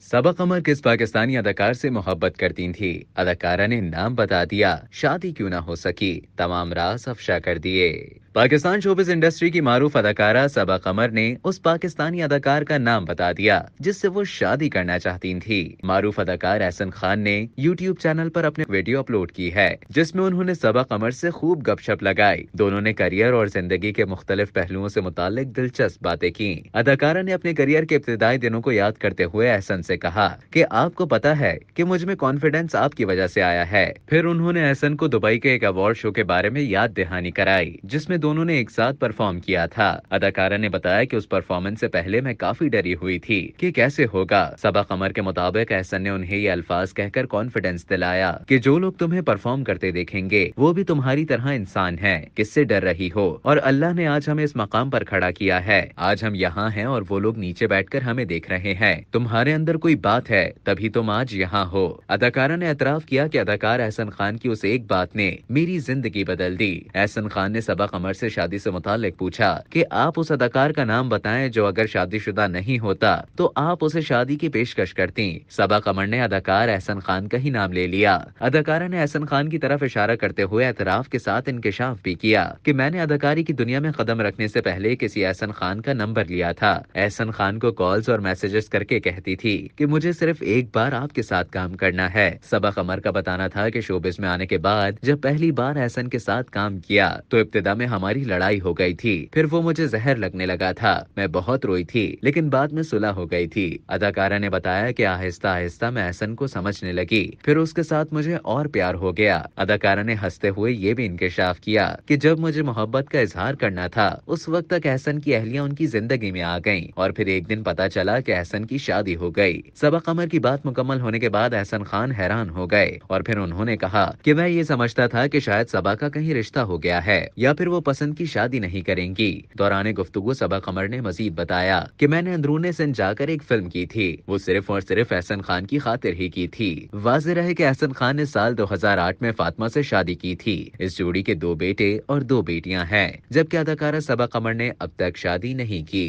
सबक कमर किस पाकिस्तानी अदाकार से मोहब्बत करती थी अदाकारा ने नाम बता दिया शादी क्यों ना हो सकी तमाम राज अफशा कर दिए पाकिस्तान शोबिस इंडस्ट्री की मारूफ अदाकारा सबा कमर ने उस पाकिस्तानी अदाकार का नाम बता दिया जिससे वो शादी करना चाहती थी मारूफ अदाकार एहसन खान ने यूट्यूब चैनल पर अपने वीडियो अपलोड की है जिसमें उन्होंने सबा कमर से खूब गपशप लगाई दोनों ने करियर और जिंदगी के मुख्तलिफ पहलुओं से मुतालिक दिलचस्प बातें की अदाकारा ने अपने करियर के इब्तदाई दिनों को याद करते हुए एहसन से कहा की आपको पता है की मुझ में कॉन्फिडेंस आपकी वजह से आया है फिर उन्होंने एहसन को दुबई के एक अवार्ड शो के बारे में याद दहानी कराई जिसमे दोनों ने एक साथ परफॉर्म किया था अदाकारा ने बताया कि उस परफॉर्मेंस से पहले मैं काफी डरी हुई थी कि कैसे होगा सबा कमर के मुताबिक एहसन ने उन्हें ये अल्फाज कहकर कॉन्फिडेंस दिलाया कि जो लोग तुम्हें परफॉर्म करते देखेंगे वो भी तुम्हारी तरह इंसान है किससे डर रही हो और अल्लाह ने आज हमें इस मकाम पर खड़ा किया है आज हम यहाँ हैं और वो लोग नीचे बैठकर हमें देख रहे हैं तुम्हारे अंदर कोई बात है तभी तुम आज यहाँ हो अदाकारा ने एतराफ किया कि अदाकार एहसन खान की उस एक बात ने मेरी जिंदगी बदल दी एहसन खान ने सबा कमर उमर से शादी से मुतालिक पूछा कि आप उस अदाकार का नाम बताएं जो अगर शादीशुदा नहीं होता तो आप उसे शादी की पेशकश करती सबा कमर ने अदाकार एहसन खान का ही नाम ले लिया अदाकारा ने एहसन खान की तरफ इशारा करते हुए एतराफ के साथ इंकशाफ भी किया कि मैंने अदाकारी की दुनिया में कदम रखने से पहले किसी एहसन खान का नंबर लिया था एहसन खान को कॉल्स और मैसेजेस करके कहती थी कि मुझे सिर्फ एक बार आपके साथ काम करना है सबा कमर का बताना था कि शोबिस में आने के बाद जब पहली बार एहसन के साथ काम किया तो इब्तदा में हम हमारी लड़ाई हो गई थी फिर वो मुझे जहर लगने लगा था मैं बहुत रोई थी लेकिन बाद में सुलह हो गई थी अदाकारा ने बताया कि आहिस्ता आहिस्ता मैं एहसन को समझने लगी फिर उसके साथ मुझे और प्यार हो गया अदाकारा ने हंसते हुए ये भी इंकशाफ किया कि जब मुझे मोहब्बत का इजहार करना था उस वक्त तक एहसन की अहलिया उनकी जिंदगी में आ गयी और फिर एक दिन पता चला की एहसन की शादी हो गयी सबा कमर की बात मुकम्मल होने के बाद एहसन खान हैरान हो गए और फिर उन्होंने कहा की मैं ये समझता था की शायद सबा का कहीं रिश्ता हो गया है या फिर वो पसंद की शादी नहीं करेंगी दौरान गुफ्तु सबा कमर ने मजीद बताया की मैंने अंदरून सिंह जाकर एक फिल्म की थी वो सिर्फ और सिर्फ एहसन खान की खातिर ही की थी वाज है की एहसन खान ने साल दो हजार आठ में फातमा ऐसी शादी की थी इस जोड़ी के दो बेटे और दो बेटियां हैं जबकि अदाकारा सबा कमर ने अब तक शादी नहीं की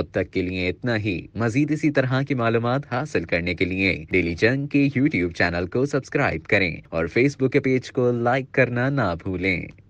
अब तक के लिए इतना ही मजीद इसी तरह की मालूम हासिल करने के लिए डेली जंग के यूट्यूब चैनल को सब्सक्राइब करें और फेसबुक के पेज को लाइक करना ना भूलें